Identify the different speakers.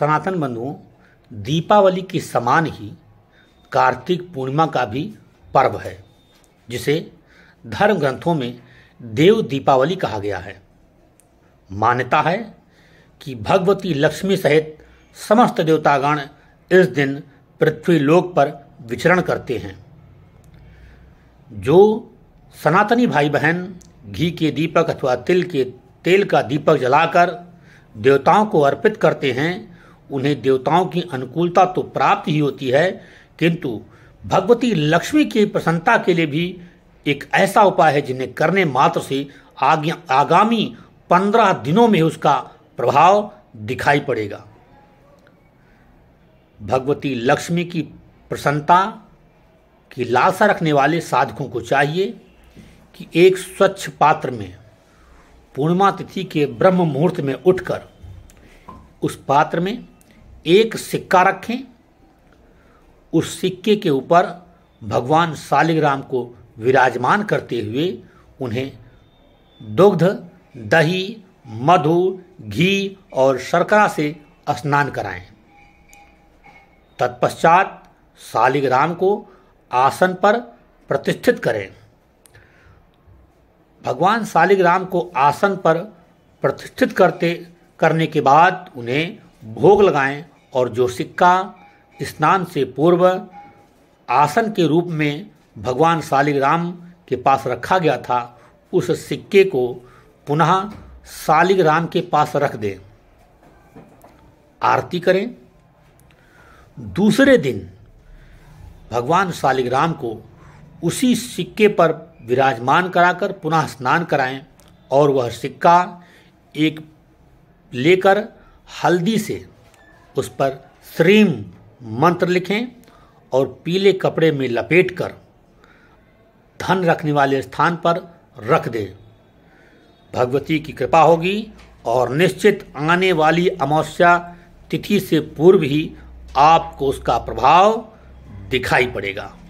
Speaker 1: सनातन बंधुओं दीपावली के समान ही कार्तिक पूर्णिमा का भी पर्व है जिसे धर्म ग्रंथों में देव दीपावली कहा गया है मान्यता है कि भगवती लक्ष्मी सहित समस्त देवतागण इस दिन पृथ्वी लोक पर विचरण करते हैं जो सनातनी भाई बहन घी के दीपक अथवा तिल के तेल का दीपक जलाकर देवताओं को अर्पित करते हैं उन्हें देवताओं की अनुकूलता तो प्राप्त ही होती है किंतु भगवती लक्ष्मी की प्रसन्नता के लिए भी एक ऐसा उपाय है जिन्हें करने मात्र से आगामी पंद्रह दिनों में उसका प्रभाव दिखाई पड़ेगा भगवती लक्ष्मी की प्रसन्नता की लालसा रखने वाले साधकों को चाहिए कि एक स्वच्छ पात्र में पूर्णिमा तिथि के ब्रह्म मुहूर्त में उठकर उस पात्र में एक सिक्का रखें उस सिक्के के ऊपर भगवान शालिग्राम को विराजमान करते हुए उन्हें दुग्ध दही मधु घी और शर्करा से स्नान कराएं तत्पश्चात शालिग्राम को आसन पर प्रतिष्ठित करें भगवान शालिग्राम को आसन पर प्रतिष्ठित करते करने के बाद उन्हें भोग लगाएं और जो सिक्का स्नान से पूर्व आसन के रूप में भगवान शालिग्राम के पास रखा गया था उस सिक्के को पुनः शालिग्राम के पास रख दें आरती करें दूसरे दिन भगवान शालिग्राम को उसी सिक्के पर विराजमान कराकर पुनः स्नान कराएं और वह सिक्का एक लेकर हल्दी से उस पर श्रीम मंत्र लिखें और पीले कपड़े में लपेट कर धन रखने वाले स्थान पर रख दें भगवती की कृपा होगी और निश्चित आने वाली अमावस्या तिथि से पूर्व ही आपको उसका प्रभाव दिखाई पड़ेगा